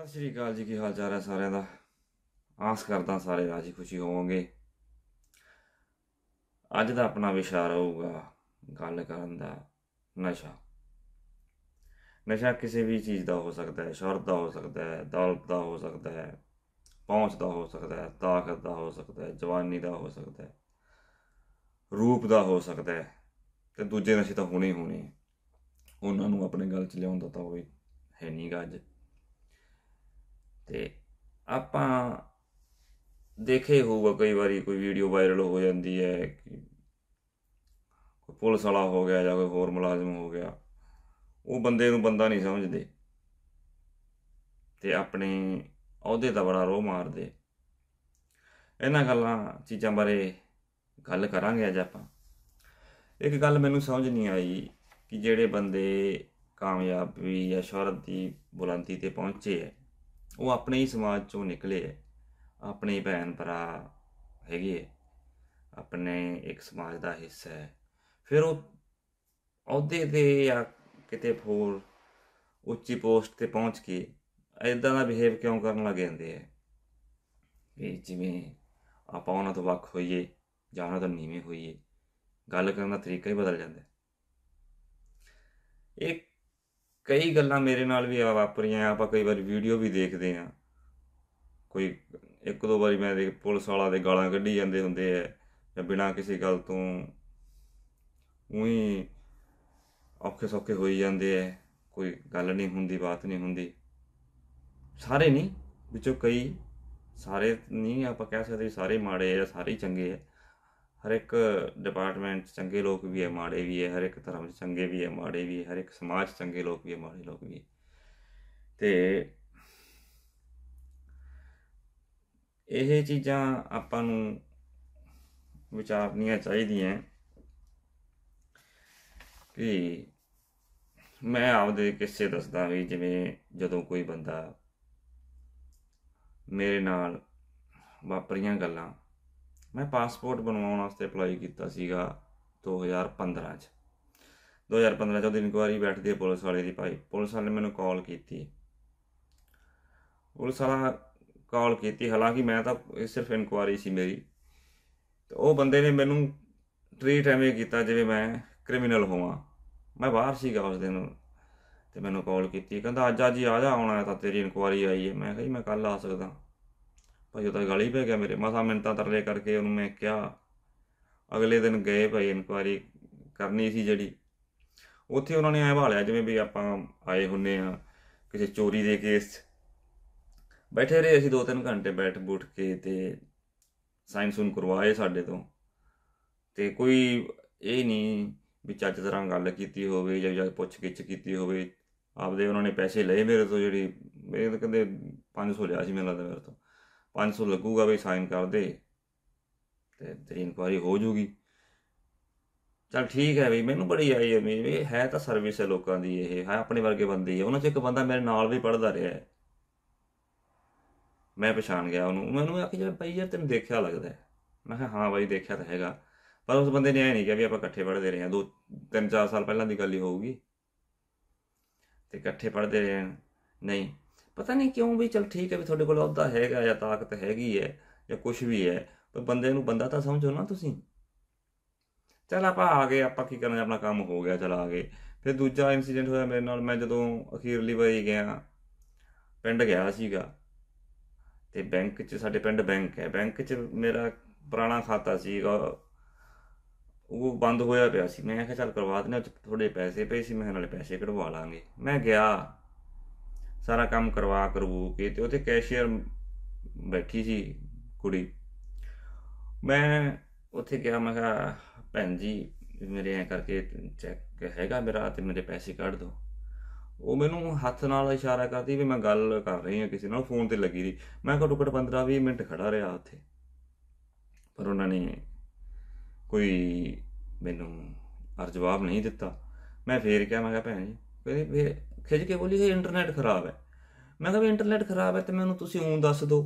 ਸਤਿ ਸ਼੍ਰੀ ਅਕਾਲ ਜੀ ਕੀ ਹਾਲ ਚਾਲ ਹੈ ਸਾਰਿਆਂ ਦਾ ਆਸ ਕਰਦਾ ਸਾਰੇ ਰਾਜੀ ਖੁਸ਼ੀ ਹੋਵੋਗੇ ਅੱਜ ਦਾ ਆਪਣਾ ਵਿਸ਼ਾ ਰਹੂਗਾ ਗੱਲ ਕਰਨ ਦਾ ਨਸ਼ਾ ਨਸ਼ਾ ਕਿਸੇ ਵੀ ਚੀਜ਼ ਦਾ ਹੋ ਸਕਦਾ ਹੈ ਸ਼ਰਤ ਦਾ ਹੋ ਸਕਦਾ ਹੈ ਦੌਲਤ ਦਾ ਹੋ ਸਕਦਾ ਹੈ ਪਹੁੰਚ ਦਾ ਹੋ ਸਕਦਾ ਹੈ ਤਾਕਤ ਦਾ ਹੋ ਸਕਦਾ ਹੈ ਜਵਾਨੀ ਦਾ ਹੋ ਸਕਦਾ ਹੈ ਰੂਪ ਦਾ ਹੋ ਸਕਦਾ ਹੈ ਤੇ ਦੂਜੇ ਨਸ਼ੇ ਤਾਂ ਹੋਣੇ ਹੀ ਹੋਣੇ ਉਹਨਾਂ ਨੂੰ ਆਪਣੇ ਗੱਲ 'ਚ ਲਿਆਉਣ ਦਾ ਤਾਂ ਕੋਈ ਹੈ ਨਹੀਂਗਾ ਅੱਜ ਤੇ ਆਪਾਂ ਦੇਖੇ ਹੋਊਗਾ ਕਈ ਵਾਰੀ ਕੋਈ ਵੀਡੀਓ ਵਾਇਰਲ ਹੋ ਜਾਂਦੀ ਹੈ ਕੋਈ ਪੁਲਿਸ ਵਾਲਾ ਹੋ ਗਿਆ ਜਾਂ ਕੋਈ ਹੋਰ ਮੁਲਾਜ਼ਮ ਹੋ ਗਿਆ ਉਹ ਬੰਦੇ ਨੂੰ ਬੰਦਾ ਨਹੀਂ ਸਮਝਦੇ ਤੇ ਆਪਣੇ ਅਹੁਦੇ ਦਾ ਬੜਾ ਰੋਹ ਮਾਰਦੇ ਇਹਨਾਂ ਗੱਲਾਂ ਚੀਜ਼ਾਂ ਬਾਰੇ ਗੱਲ ਕਰਾਂਗੇ ਅੱਜ ਆਪਾਂ ਇੱਕ ਗੱਲ ਮੈਨੂੰ ਸਮਝ ਨਹੀਂ ਆਈ ਕਿ ਜਿਹੜੇ ਬੰਦੇ ਕਾਮਯਾਬੀ ਜਾਂ ਸ਼ੌਹਰਤ ਦੀ ਬੁਲੰਦੀ ਤੇ ਪਹੁੰਚੇ ਹੈ ਉਹ ਆਪਣੇ ਹੀ ਸਮਾਜ ਚੋਂ ਨਿਕਲੇ ਆ ਆਪਣੇ ਹੀ ਭੈਣ ਭਰਾ ਹੈਗੇ ਆਪਣੇ ਇੱਕ ਸਮਾਜ ਦਾ ਹਿੱਸਾ ਹੈ ਫਿਰ ਉਹ ਅਹੁਦੇ ਤੇ ਜਾਂ ਕਿਤੇ ਹੋਰ ਉੱਚੀ ਪੋਸਟ ਤੇ ਪਹੁੰਚ ਕੇ ਐਦਾਂ ਦਾ ਬਿਹੇਵ ਕਿਉਂ ਕਰਨ ਲੱਗ ਜਾਂਦੇ ਆ ਕਿ ਜਿਵੇਂ ਆਪਾਂ ਉਹਨਾਂ ਤੋਂ ਵੱਖ ਹੋਈਏ ਜਾਂ ਉਹਨਾਂ ਤੋਂ ਨੀਵੇਂ ਹੋਈਏ ਗੱਲ ਕਰਨ ਦਾ ਤਰੀਕਾ ਹੀ ਬਦਲ ਜਾਂਦਾ ਇੱਕ ਕਈ ਗੱਲਾਂ ਮੇਰੇ ਨਾਲ ਵੀ ਵਾਪਰੀਆਂ ਆਪਾਂ ਕਈ ਵਾਰੀ ਵੀਡੀਓ ਵੀ ਦੇਖਦੇ ਆ ਕੋਈ ਇੱਕ ਦੋ ਵਾਰੀ ਮੈਂ ਦੇਖ ਪੁਲਿਸ ਵਾਲਾ ਦੇ ਗਾਲਾਂ ਕੱਢੀ ਜਾਂਦੇ ਹੁੰਦੇ ਆ ਜਾਂ ਬਿਨਾਂ ਕਿਸੇ ਗੱਲ ਤੋਂ ਉਹੀ ਔਖੇ ਸੌਖੇ ਹੋਈ ਜਾਂਦੇ ਐ ਕੋਈ ਗੱਲ ਨਹੀਂ ਹੁੰਦੀ ਬਾਤ ਨਹੀਂ ਹੁੰਦੀ ਸਾਰੇ ਨਹੀਂ ਵਿੱਚੋਂ ਕਈ ਸਾਰੇ ਨਹੀਂ ਆਪਾਂ ਕਹਿ ਸਕਦੇ ਸਾਰੇ ਮਾੜੇ ਆ ਸਾਰੇ ਚੰਗੇ ਆ ਹਰ ਇੱਕ ਡਿਪਾਰਟਮੈਂਟ ਚੰਗੇ ਲੋਕ ਵੀ ਹੈ ਮਾੜੇ ਵੀ ਹੈ ਹਰ ਇੱਕ ਧਰਮ 'ਚ ਚੰਗੇ ਵੀ ਹੈ ਮਾੜੇ ਵੀ ਹੈ ਹਰ ਇੱਕ ਸਮਾਜ 'ਚ ਚੰਗੇ ਲੋਕ ਵੀ ਹੈ ਮਾੜੇ ਲੋਕ ਵੀ ਤੇ ਇਹ ਚੀਜ਼ਾਂ ਆਪਾਂ ਨੂੰ ਵਿਚਾਰਨੀਆਂ ਚਾਹੀਦੀਆਂ ਕਿ ਮੈਂ ਆਪਦੇ ਕਿਸੇ ਦੱਸਦਾ ਵੀ ਜਿਵੇਂ ਜਦੋਂ ਕੋਈ ਬੰਦਾ ਮੇਰੇ ਨਾਲ ਵਾਪਰੀਆਂ ਗੱਲਾਂ ਮੈਂ ਪਾਸਪੋਰਟ ਬਣਵਾਉਣ ਵਾਸਤੇ ਅਪਲਾਈ ਕੀਤਾ ਸੀਗਾ 2015 ਚ 2015 ਚ ਦਿਨ ਇਨਕੁਆਰੀ ਬੈਠਦੀ ਹੈ ਪੁਲਿਸ ਵਾਲੇ ਦੀ ਭਾਈ ਪੁਲਿਸ ਵਾਲੇ ਮੈਨੂੰ ਕਾਲ ਕੀਤੀ ਪੁਲਿਸ ਵਾਲਾ ਕਾਲ ਕੀਤੀ ਹਾਲਾਂਕਿ ਮੈਂ ਤਾਂ ਸਿਰਫ ਇਨਕੁਆਰੀ ਸੀ ਮੇਰੀ ਤੇ ਉਹ ਬੰਦੇ ਨੇ ਮੈਨੂੰ ਟ੍ਰੀਟ ਐਵੇਂ ਕੀਤਾ ਜਿਵੇਂ ਮੈਂ ਕ੍ਰਿਮੀਨਲ ਹੋਵਾਂ ਮੈਂ ਬਾਹਰ ਸੀਗਾ ਉਸ ਦਿਨ ਤੇ ਮੈਨੂੰ ਕਾਲ ਕੀਤੀ ਕਹਿੰਦਾ ਅੱਜ ਅੱਜ ਹੀ ਆ ਜਾ ਆਉਣਾ ਤਾਂ ਤੇਰੀ ਇਨਕੁਆਰੀ ਆਈ ਹੈ ਮੈਂ ਕਿਹਾ ਜੀ ਮੈਂ ਕੱਲ ਆ ਸਕਦਾ ਭਾਈ ਉਹਦਾ ਗਲੀ ਪੈ ਗਿਆ ਮੇਰੇ ਮਸਾ ਮਿੰਟਾਂ ਤਰਲੇ ਕਰਕੇ ਉਹਨੂੰ ਮੈਂ ਕਿਹਾ ਅਗਲੇ ਦਿਨ ਗਏ ਭਾਈ ਇਨਕੁਆਰੀ ਕਰਨੀ ਸੀ ਜਿਹੜੀ ਉੱਥੇ ਉਹਨਾਂ ਨੇ ਐ ਭਾਲਿਆ ਜਿਵੇਂ ਵੀ ਆਪਾਂ ਆਏ ਹੁੰਨੇ ਆ ਕਿਸੇ ਚੋਰੀ ਦੇ ਕੇਸ ਬੈਠੇ ਰਹੇ ਅਸੀਂ 2-3 ਘੰਟੇ ਬੈਠ ਬੂਠ ਕੇ ਤੇ ਸਾਈਨ ਨੂੰ ਕਰਵਾਏ ਸਾਡੇ ਤੋਂ ਤੇ ਕੋਈ ਇਹ ਨਹੀਂ ਵੀ ਚੱਜ ਤਰ੍ਹਾਂ ਗੱਲ ਕੀਤੀ ਹੋਵੇ ਜਾਂ ਜਾਂ ਪੁੱਛ ਗਿੱਛ ਕੀਤੀ ਹੋਵੇ ਆਪਦੇ ਉਹਨਾਂ ਨੇ ਪੈਸੇ ਲਏ ਮੇਰੇ ਤੋਂ ਜਿਹੜੀ ਮੇਰੇ ਤਾਂ ਕਹਿੰਦੇ 500 ਲਿਆ ਸੀ ਮੇਰੇ ਤੋਂ 500 ਲੱਗੂਗਾ ਵੀ ਸਾਈਨ ਕਰ ਦੇ ਤੇ ਤੇਰੀ ਇਨਕੁਆਰੀ ਹੋ ਜੂਗੀ ਚਲ ਠੀਕ ਹੈ ਬਈ ਮੈਨੂੰ ਬੜੀ ਆਈ ਹੈ ਵੀ ਹੈ ਤਾਂ ਸਰਵਿਸ ਹੈ ਲੋਕਾਂ ਦੀ ਇਹ ਹੈ ਆਪਣੇ ਵਰਗੇ ਬੰਦੇ ਹੀ ਉਹਨਾਂ ਚ ਇੱਕ ਬੰਦਾ ਮੇਰੇ ਨਾਲ ਵੀ ਪੜਦਾ ਰਿਹਾ ਹੈ ਮੈਂ ਪਛਾਣ ਗਿਆ ਉਹਨੂੰ ਮੈਨੂੰ ਆਖਿਆ ਜਿਵੇਂ ਭਾਈ ਯਾਰ ਤੈਨੂੰ ਦੇਖਿਆ ਲੱਗਦਾ ਮੈਂ ਕਿਹਾ ਹਾਂ ਬਾਈ ਦੇਖਿਆ ਤਾਂ ਹੈਗਾ ਪਰ ਉਸ ਬੰਦੇ ਨੇ ਐ ਨਹੀਂ ਕਿਹਾ ਵੀ ਆਪਾਂ ਇਕੱਠੇ ਪੜਦੇ ਰਹੇ ਹਾਂ ਦੋ ਤਿੰਨ ਚਾਰ ਸਾਲ ਪਹਿਲਾਂ ਦੀ ਗੱਲ ਹੀ ਹੋਊਗੀ ਤੇ ਇਕੱਠੇ ਪੜਦੇ ਰਹੇ ਨਹੀਂ ਪਤਾ ਨਹੀਂ ਕਿਉਂ ਵੀ ਚਲ ਠੀਕ ਹੈ ਵੀ ਤੁਹਾਡੇ ਕੋਲ ਉਹਦਾ ਹੈਗਾ ਜਾਂ ਤਾਕਤ ਹੈਗੀ ਹੈ ਜਾਂ ਕੁਝ ਵੀ ਹੈ ਪਰ ਬੰਦੇ ਨੂੰ ਬੰਦਾ ਤਾਂ ਸਮਝੋ ਨਾ ਤੁਸੀਂ ਚਲ ਆਪਾਂ ਆ ਗਏ ਆਪਾਂ ਕੀ ਕਰਨਾ ਆਪਣਾ ਕੰਮ ਹੋ ਗਿਆ ਚਲ ਆ ਗਏ ਫਿਰ ਦੂਜਾ ਇਨਸੀਡੈਂਟ ਹੋਇਆ ਮੇਰੇ ਨਾਲ ਮੈਂ ਜਦੋਂ ਅਖੀਰਲੀ ਵਾਰੀ ਗਿਆ ਪਿੰਡ ਗਿਆ ਸੀਗਾ ਤੇ ਬੈਂਕ 'ਚ ਸਾਡੇ ਪਿੰਡ ਬੈਂਕ ਹੈ ਬੈਂਕ 'ਚ ਮੇਰਾ ਪੁਰਾਣਾ ਖਾਤਾ ਸੀਗਾ ਉਹ ਬੰਦ ਹੋਇਆ ਪਿਆ ਸੀ ਮੈਂ ਕਿਹਾ ਚਲ ਕਰਵਾ ਦਿੰਦੇ ਆ ਥੋੜੇ ਪੈਸੇ ਪਏ ਸੀ ਮੈਂ ਨਾਲੇ ਪੈਸੇ ਕਢਵਾ ਲਾਂਗੇ ਮੈਂ ਗਿਆ ਸਾਰਾ ਕੰਮ ਕਰਵਾ ਕਰਵੂ ਕੇ ਤੇ ਉਥੇ ਕੈਸ਼ੀਅਰ ਬੈਠੀ ਸੀ ਕੁੜੀ ਮੈਂ ਉਥੇ ਗਿਆ ਮੈਂ ਕਿਹਾ ਭੈਣ ਜੀ ਮੇਰੇ ਐ ਕਰਕੇ ਚੈੱਕ ਹੈਗਾ ਮੇਰਾ ਤੇ ਮੇਰੇ ਪੈਸੇ ਕੱਢ ਦਿਓ ਉਹ ਮੈਨੂੰ ਹੱਥ ਨਾਲ ਇਸ਼ਾਰਾ ਕਰਦੀ ਵੀ ਮੈਂ ਗੱਲ ਕਰ ਰਹੀ ਹਾਂ ਕਿਸੇ ਨਾਲ ਫੋਨ ਤੇ ਲੱਗੀ ਰਹੀ ਮੈਂ ਘੱਟੋ ਘੱਟ 15-20 ਮਿੰਟ ਖੜਾ ਰਿਹਾ ਉੱਥੇ ਪਰ ਉਹਨਾਂ ਨੇ ਕੋਈ ਮੈਨੂੰ ਅਰ ਜਵਾਬ ਨਹੀਂ ਦਿੱਤਾ ਮੈਂ ਫੇਰ ਕਿਹਾ ਮੈਂ ਕਿਹਾ ਭੈਣ ਜੀ ਕਹਿੰਦੀ ਫੇਰ ਖਿੱਚ ਕੇ ਬੋਲੀ ਇਹ ਇੰਟਰਨੈਟ ਖਰਾਬ ਹੈ ਮੈਂ ਕਿਹਾ ਵੀ ਇੰਟਰਨੈਟ ਖਰਾਬ ਹੈ ਤੇ ਮੈਨੂੰ ਤੁਸੀਂ ਉਂ ਦੱਸ ਦਿਓ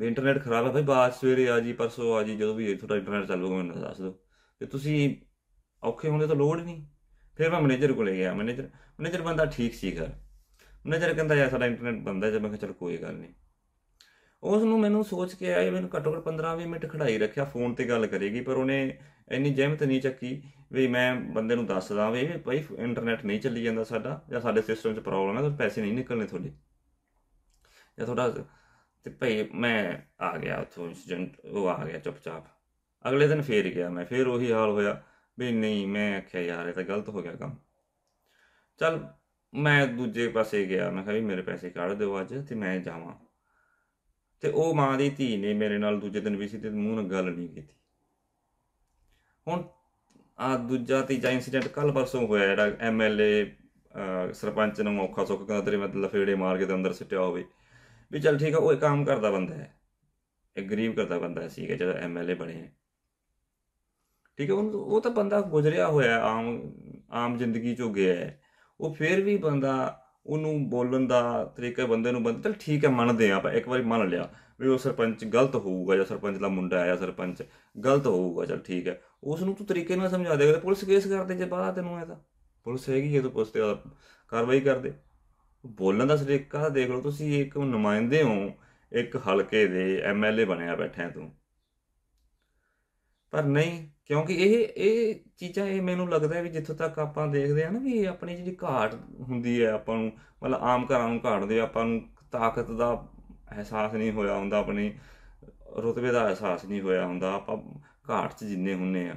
ਵੀ ਇੰਟਰਨੈਟ ਖਰਾਬ ਹੈ ਭਾਈ ਬਾਅਦ ਸਵੇਰੇ ਆ ਜੀ ਪਰਸੋਂ ਆ ਜੀ ਜਦੋਂ ਵੀ ਤੁਹਾਡਾ ਇੰਟਰਨੈਟ ਚੱਲੂਗਾ ਮੈਨੂੰ ਦੱਸ ਦਿਓ ਤੇ ਤੁਸੀਂ ਔਖੇ ਹੁੰਦੇ ਤਾਂ ਲੋੜ ਨਹੀਂ ਫਿਰ ਮੈਂ ਮੈਨੇਜਰ ਕੋਲੇ ਗਿਆ ਮੈਨੇਜਰ ਮੈਨੇਜਰ ਬੰਦਾ ਠੀਕ ਸੀਗਾ ਮੈਨੇਜਰ ਕਹਿੰਦਾ ਯਾਰ ਸਾਡਾ ਇੰਟਰਨੈਟ ਬੰਦ ਹੈ ਜੇ ਮੈਂ ਕਿਹਾ ਚਲ ਕੋਈ ਗੱਲ ਨਹੀਂ ਉਸ ਨੂੰ ਮੈਨੂੰ ਸੋਚ ਕੇ ਆਇਆ ਮੈਨੂੰ ਘੱਟੋ ਘੱਟ 15-20 ਮਿੰਟ ਖੜਾਈ ਰੱਖਿਆ ਫੋਨ ਤੇ ਗੱਲ ਕਰੇਗੀ ਪਰ ਉਹਨੇ ਇੰਨੀ ਜ਼ਹਿਮਤ ਨਹੀਂ ਚੱਕੀ ਵੀ ਮੈਂ ਬੰਦੇ ਨੂੰ ਦੱਸਦਾ ਵੀ ਭਾਈ ਇੰਟਰਨੈਟ ਨਹੀਂ ਚੱਲੀ ਜਾਂਦਾ ਸਾਡਾ ਜਾਂ ਸਾਡੇ ਸਿਸਟਮ 'ਚ ਪ੍ਰੋਬਲਮ ਹੈ ਤਾਂ ਪੈਸੇ ਨਹੀਂ ਨਿਕਲਣੇ ਤੁਹਾਡੇ ਜਾਂ ਤੁਹਾਡਾ ਤੇ ਭਾਈ ਮੈਂ ਆ ਗਿਆ ਉਥੋਂ ਇੰਸੀਡੈਂਟ ਉਹ ਆ ਗਿਆ ਚੁੱਪਚਾਪ ਅਗਲੇ ਦਿਨ ਫੇਰ ਗਿਆ ਮੈਂ ਫੇਰ ਉਹੀ ਹਾਲ ਹੋਇਆ ਵੀ ਨਹੀਂ ਮੈਂ ਆਖਿਆ ਯਾਰ ਇਹ ਤਾਂ ਗਲਤ ਹੋ ਗਿਆ ਕੰਮ ਚਲ ਮੈਂ ਦੂਜੇ ਪਾਸੇ ਗਿਆ ਮੈਂ ਕਿਹਾ ਵੀ ਮੇਰੇ ਪੈਸੇ ਕੱਢ ਦਿਓ ਅੱਜ ਤੇ ਮੈਂ ਜਾਵਾਂ ਤੇ ਉਹ ਮਾਂ ਦੀ ਧੀ ਨੇ ਮੇਰੇ ਨਾਲ ਦੂਜੇ ਦਿਨ ਵੀ ਸੀ ਤੇ ਮੂੰਹ ਨਾਲ ਗੱਲ ਨਹੀਂ ਕੀਤੀ ਹੁਣ ਆ ਦੂਜਾ ਤੀਜਾ ਇਨਸੀਡੈਂਟ ਕੱਲ ਪਰਸੋਂ ਹੋਇਆ ਜਿਹੜਾ ਐਮਐਲਏ ਸਰਪੰਚ ਨੂੰ ਔਖਾ ਸੁੱਖ ਕਹਿੰਦਾ ਤੇਰੇ ਮਤਲਬ ਫੇੜੇ ਮਾਰ ਕੇ ਤੇ ਅੰਦਰ ਸਿੱਟਿਆ ਹੋਵੇ ਵੀ ਚਲ ਠੀਕ ਆ ਉਹ ਕੰਮ ਕਰਦਾ ਬੰਦਾ ਹੈ ਇੱਕ ਗਰੀਬ ਕਰਦਾ ਬੰਦਾ ਕਿ ਜਦੋਂ ਐਮਐਲਏ ਬਣੇ ਠੀਕ ਹੈ ਉਹ ਤਾਂ ਬੰਦਾ ਗੁਜ਼ਰਿਆ ਹੋਇਆ ਆਮ ਆਮ ਜ਼ਿੰਦਗੀ ਚੋਂ ਗਿਆ ਹੈ ਉਹ ਫੇਰ ਵੀ ਬੰਦਾ ਉਹਨੂੰ ਬੋਲਣ ਦਾ ਤਰੀਕਾ ਬੰਦੇ ਨੂੰ ਬੰਦ ਚਲ ਠੀਕ ਹੈ ਮੰਨਦੇ ਆਪਾਂ ਇੱਕ ਵਾਰੀ ਮੰਨ ਲਿਆ ਵੀ ਉਹ ਸਰਪੰਚ ਗਲਤ ਹੋਊਗਾ ਜਾਂ ਸਰਪੰਚ ਦਾ ਮੁੰਡਾ ਆਇਆ ਸਰਪੰਚ ਗਲਤ ਹੋਊਗਾ ਚਲ ਠੀਕ ਹੈ ਉਸ ਨੂੰ ਤੂੰ ਤਰੀਕੇ ਨਾਲ ਸਮਝਾ ਦੇਗਾ ਤੇ ਪੁਲਿਸ ਕੇਸ ਕਰਦੇ ਜੇ ਬਾਅਦ ਤੈਨੂੰ ਇਹਦਾ ਤਾਂ ਪੁਲਿਸ ਹੈਗੀ ਜੇ ਤੂੰ ਪੁਲਿਸ ਤੇ ਕਾਰਵਾਈ ਕਰਦੇ ਬੋਲਣ ਦਾ ਸਰੀਕਾ ਦੇਖ ਲਓ ਤੁਸੀਂ ਇੱਕ ਨੁਮਾਇੰਦੇ ਹੋ ਇੱਕ ਹਲਕੇ ਦੇ ਐਮਐਲਏ ਬਣਿਆ ਬੈਠਾ ਤੂੰ ਪਰ ਨਹੀਂ ਕਿਉਂਕਿ ਇਹ ਇਹ ਚੀਜ਼ਾਂ ਇਹ ਮੈਨੂੰ ਲੱਗਦਾ ਹੈ ਵੀ ਜਿੱਥੋਂ ਤੱਕ ਆਪਾਂ ਦੇਖਦੇ ਆ ਨਾ ਵੀ ਆਪਣੀ ਜਿਹੜੀ ਘਾਟ ਹੁੰਦੀ ਹੈ ਆਪਾਂ ਨੂੰ ਮਤਲਬ ਆਮ ਘਰਾਂ ਨੂੰ ਘਾਟ ਦੇ ਆਪਾਂ ਨੂੰ ਤਾਕਤ ਦਾ ਅਹਿਸਾਸ ਨਹੀਂ ਹੋਇਆ ਹੁੰਦਾ ਆਪਣੇ ਰੁਤਬੇ ਦਾ ਅਹਿਸਾਸ ਨਹੀਂ ਹੋਇਆ ਹੁੰਦਾ ਆਪਾਂ ਘਾਟ 'ਚ ਜਿੰਨੇ ਹੁੰਨੇ ਆ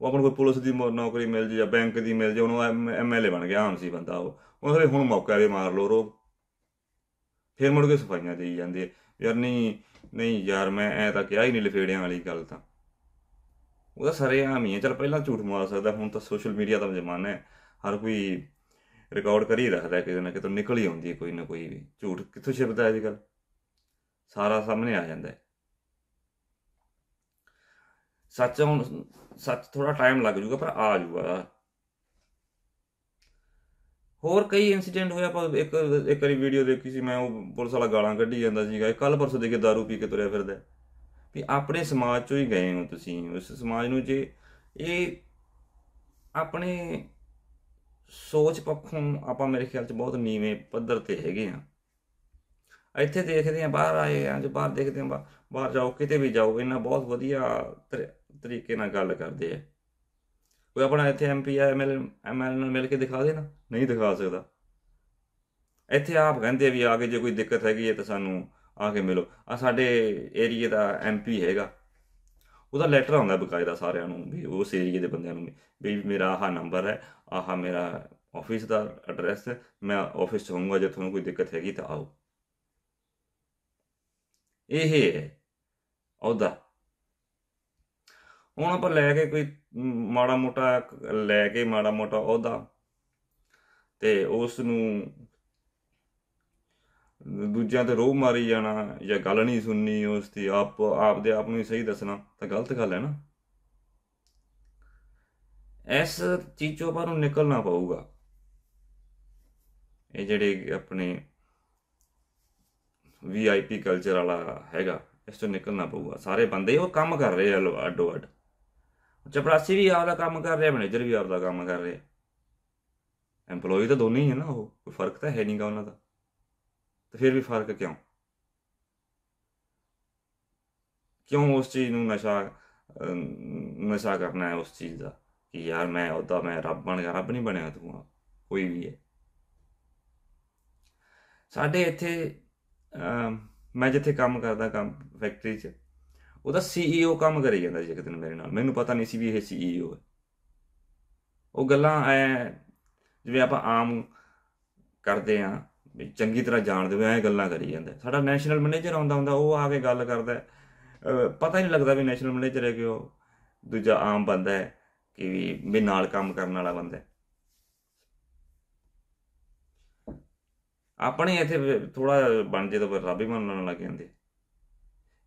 ਉਹ ਆਪਣ ਕੋਈ ਪੁਲਿਸ ਦੀ ਨੌਕਰੀ ਮਿਲ ਜੇ ਜਾਂ ਬੈਂਕ ਦੀ ਮਿਲ ਜੇ ਉਹਨੂੰ ਐਮਐਲਏ ਬਣ ਗਿਆ ਆਮ ਸੀ ਬੰਦਾ ਉਹ ਉਹ ਫਿਰ ਹੁਣ ਮੌਕਾ ਵੀ ਮਾਰ ਲੋ ਰੋ ਫੇਰ ਮੁੜ ਕੇ ਸਫਾਈਆਂ ਦੇਈ ਜਾਂਦੇ ਯਾਰ ਨਹੀਂ ਨਹੀਂ ਯਾਰ ਮੈਂ ਐ ਤਾਂ ਕਿਹਾ ਹੀ ਨਹੀਂ ਲਫੇੜਿਆਂ ਵਾਲੀ ਗੱਲ ਤਾਂ ਉਹਦਾ ਆਮ ਹੀ ਹੈ ਚਲ ਪਹਿਲਾਂ ਝੂਠ ਮਾਰ ਸਕਦਾ ਹੁਣ ਤਾਂ ਸੋਸ਼ਲ ਮੀਡੀਆ ਦਾ ਜ਼ਮਾਨਾ ਹੈ ਹਰ ਕੋਈ ਰਿਕਾਰਡ ਕਰ ਹੀ ਰੱਖਦਾ ਕਿਤੇ ਨਾ ਕਿਤੇ ਨਿਕਲ ਹੀ ਆਉਂਦੀ ਕੋਈ ਨਾ ਕੋਈ ਵੀ ਝੂਠ ਕਿੱਥੋਂ ਛਿਪਦਾ ਅੱਜ ਕੱਲ ਸਾਰਾ ਸਾਹਮਣੇ ਆ ਜਾਂਦਾ ਹੈ ਸੱਚ ਹੁਣ ਸੱਚ ਥੋੜਾ ਟਾਈਮ ਲੱਗ ਜੂਗਾ ਪਰ ਆ ਜੂਗਾ ਹੋਰ ਕਈ ਇਨਸੀਡੈਂਟ ਹੋਇਆ ਪਰ ਇੱਕ ਇੱਕ ਵਾਰੀ ਵੀਡੀਓ ਦੇਖੀ ਸੀ ਮੈਂ ਉਹ ਪੁਲਿਸ ਵਾਲਾ ਗਾਲਾਂ ਕੱਢੀ ਜਾਂਦਾ ਸੀਗਾ ਕੱਲ ਪਰਸੋਂ ਦੇ ਕੇ दारू ਪੀ ਕੇ ਤੁਰਿਆ ਫਿਰਦਾ ਵੀ ਆਪਣੇ ਸਮਾਜ ਚੋਂ ਹੀ ਗਏ ਹੋ ਤੁਸੀਂ ਉਸ ਸਮਾਜ ਨੂੰ ਜੇ ਇਹ ਆਪਣੇ ਸੋਚ ਪੱਖੋਂ ਆਪਾਂ ਮੇਰੇ ਖਿਆਲ 'ਚ ਬਹੁਤ ਨੀਵੇਂ ਪੱਧਰ ਤੇ ਹੈਗੇ ਆ ਇੱਥੇ ਦੇਖਦੇ ਆ ਬਾਹਰ ਆਏ ਆ ਜੋ ਬਾਹਰ ਦੇਖਦੇ ਆ ਬਾਹਰ ਜਾਓ ਕਿਤੇ ਵੀ ਜਾਓ ਇਹਨਾਂ ਬਹੁਤ ਵਧੀਆ ਤਰੀਕੇ ਨਾਲ ਗੱਲ ਕਰਦੇ ਆ ਕੋਈ ਆਪਣਾ ਇੱਥੇ ਐਮਪੀ ਆ ਐਮਐਲ ਐਮਐਲ ਨਾਲ ਮਿਲ ਕੇ ਦਿਖਾ ਦੇਣਾ ਨਹੀਂ ਦਿਖਾ ਸਕਦਾ ਇੱਥੇ ਆਪ ਕਹਿੰਦੇ ਵੀ ਆ ਕੇ ਜੇ ਕੋਈ ਦਿੱਕਤ ਹੈਗੀ ਹੈ ਤਾਂ ਸਾਨੂੰ ਆ ਕੇ ਮਿਲੋ ਆ ਸਾਡੇ ਏਰੀਆ ਦਾ ਐਮਪੀ ਹੈਗਾ ਉਹਦਾ ਲੈਟਰ ਆਉਂਦਾ ਬਕਾਇਦਾ ਸਾਰਿਆਂ ਨੂੰ ਵੀ ਉਸ ਏਰੀਏ ਦੇ ਬੰਦਿਆਂ ਨੂੰ ਵੀ ਮੇਰਾ ਆਹ ਨੰਬਰ ਹੈ ਆਹ ਮੇਰਾ ਆਫਿਸ ਦਾ ਐਡਰੈਸ ਹੈ ਮੈਂ ਆਫਿਸ ਚ ਹੋਊਂਗਾ ਜੇ ਤੁਹਾਨੂੰ ਕੋਈ ਦਿੱਕਤ ਹੈਗੀ ਤਾਂ ਆਓ ਇਹ ਹੈ ਉਹਦਾ ਹੁਣ ਆਪਾਂ ਲੈ ਕੇ ਕੋਈ ਮਾੜਾ ਮੋਟਾ ਲੈ ਕੇ ਮਾੜਾ ਮੋਟਾ ਉਹਦਾ ਤੇ ਉਸ ਨੂੰ ਦੂਜਿਆਂ ਤੇ ਰੋਹ ਮਾਰੀ ਜਾਣਾ ਜਾਂ ਗੱਲ ਨਹੀਂ ਸੁਣਨੀ ਉਸ ਦੀ ਆਪ ਆਪਦੇ ਆਪ ਨੂੰ ਹੀ ਸਹੀ ਦੱਸਣਾ ਤਾਂ ਗਲਤ ਗੱਲ ਹੈ ਨਾ ਇਸ ਚੀਜ਼ੋਂ ਨੂੰ ਨਿਕਲਣਾ ਪਊਗਾ ਇਹ ਜਿਹੜੇ ਆਪਣੇ ਵੀਆਈਪੀ ਕਲਚਰ ਵਾਲਾ ਹੈਗਾ ਇਸ ਤੋਂ ਨਿਕਲਣਾ ਪਊਗਾ ਸਾਰੇ ਬੰਦੇ ਉਹ ਕੰਮ ਕਰ ਰਹੇ ਆ ਅੱਡੋ ਅੱਡ ਚਪੜਾਸੀ ਵੀ ਆਪਦਾ ਕੰਮ ਕਰ ਰਿਹਾ ਮੈਨੇਜਰ ਵੀ ਆਪਦਾ ਕੰਮ ਕਰ ਰਿਹਾ ਐਮਪਲੋਈ ਤਾਂ ਦੋਨੇ ਹੀ ਹੈ ਨਾ ਉਹ ਕੋਈ ਫਰਕ ਤਾਂ ਹੈ ਨਹੀਂਗਾ ਉਹਨਾਂ ਦਾ ਤੇ ਫਿਰ ਵੀ ਫਰਕ ਕਿਉਂ ਕਿਉਂ ਉਸ ਚੀਜ਼ ਨੂੰ ਨਸ਼ਾ ਨਸ਼ਾ ਕਰਨਾ ਹੈ ਉਸ ਚੀਜ਼ ਦਾ ਕਿ ਯਾਰ ਮੈਂ ਉਹਦਾ ਮੈਂ ਰੱਬ ਬਣ ਗਿਆ ਰੱਬ ਨਹੀਂ ਬਣਿਆ ਤੂੰ ਕੋਈ ਵੀ ਹੈ ਸਾਡੇ ਇੱਥੇ ਮੈਂ ਜਿੱਥੇ ਕੰਮ ਕਰਦਾ ਕੰਮ ਫੈਕਟਰੀ 'ਚ ਉਹਦਾ ਸੀਈਓ e ਕੰਮ ਕਰੀ ਜਾਂਦਾ ਜੀ ਇੱਕ ਦਿਨ ਮੇਰੇ ਨਾਲ ਮੈਨੂੰ ਪਤਾ ਨਹੀਂ ਸੀ ਵੀ ਇਹ ਸੀਈਓ e ਹੈ ਉਹ ਗੱਲਾਂ ਐ ਜਿਵੇਂ ਆਪਾਂ ਆਮ ਕਰਦੇ ਆਂ ਚੰਗੀ ਤਰ੍ਹਾਂ ਜਾਣਦੇ ਹੋਏ ਐ ਗੱਲਾਂ ਕਰੀ ਜਾਂਦੇ ਸਾਡਾ ਨੈਸ਼ਨਲ ਮੈਨੇਜਰ ਆਉਂਦਾ ਹੁੰਦਾ ਉਹ ਆ ਕੇ ਗੱਲ ਕਰਦਾ ਪਤਾ ਹੀ ਨਹੀਂ ਲੱਗਦਾ ਵੀ ਨੈਸ਼ਨਲ ਮੈਨੇਜਰ ਹੈ ਕਿ ਉਹ ਦੂਜਾ ਆਮ ਬੰਦਾ ਹੈ ਕਿ ਵੀ ਮੇਰੇ ਨਾਲ ਕੰਮ ਕਰਨ ਵਾਲਾ ਬੰਦਾ ਹੈ ਆਪਣੇ ਇੱਥੇ ਥੋੜਾ ਬਣ ਜੇ ਤਾਂ ਰੱਬ ਹੀ ਮੰਨਣ ਲੱਗ ਜਾਂਦੇ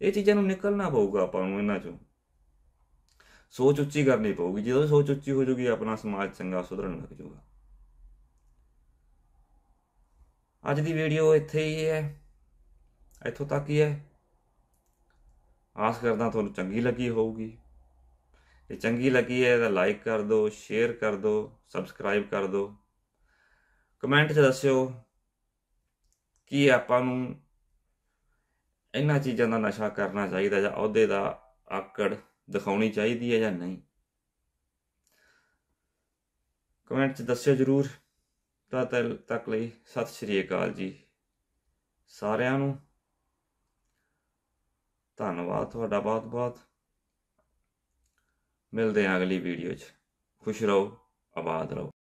ਇਹ ਚੀਜ਼ਾਂ ਨੂੰ ਨਿਕਲਣਾ ਪਊਗਾ ਆਪਾਂ ਨੂੰ ਇਹਨਾਂ ਚੋਂ ਸੋਚ ਉੱਚੀ ਕਰਨੀ ਪਊਗੀ ਜਦੋਂ ਸੋਚ ਉੱਚੀ ਹੋ ਜੂਗੀ ਆਪਣਾ ਸਮਾਜ ਚੰਗਾ ਸੁਧਰਨ ਲੱਗ ਜੂਗਾ ਅੱਜ ਦੀ ਵੀਡੀਓ ਇੱਥੇ ਹੀ ਹੈ ਇੱਥੋਂ ਤੱਕ ਹੀ ਹੈ ਆਸ ਕਰਦਾ ਤੁਹਾਨੂੰ ਚੰਗੀ ਲੱਗੀ ਹੋਊਗੀ ਜੇ ਚੰਗੀ ਲੱਗੀ ਹੈ ਤਾਂ ਲਾਈਕ ਕਰ ਦਿਓ ਸ਼ੇਅਰ ਕਰ ਦਿਓ ਸਬਸਕ੍ਰਾਈਬ ਕਰ ਦਿਓ ਕਮੈਂਟ 'ਚ ਦੱਸਿਓ ਕਿ ਆਪਾਂ ਨੂੰ ਇਹਨਾਂ ਚੀਜ਼ਾਂ ਦਾ ਨਸ਼ਾ ਕਰਨਾ ਚਾਹੀਦਾ ਜਾਂ ਅਹੁਦੇ ਦਾ ਆਕੜ ਦਿਖਾਉਣੀ ਚਾਹੀਦੀ ਹੈ ਜਾਂ ਨਹੀਂ ਕਮੈਂਟ 'ਚ ਦੱਸਿਓ ਜਰੂਰ ਤਾਂ ਤੱਕ ਲਈ ਸਤਿ ਸ਼੍ਰੀ ਅਕਾਲ ਜੀ ਸਾਰਿਆਂ ਨੂੰ ਧੰਨਵਾਦ ਤੁਹਾਡਾ ਬਹੁਤ-ਬਹੁਤ ਮਿਲਦੇ ਆਂ ਅਗਲੀ ਵੀਡੀਓ 'ਚ ਖੁਸ਼ ਰਹੋ ਆਬਾਦ ਰਹੋ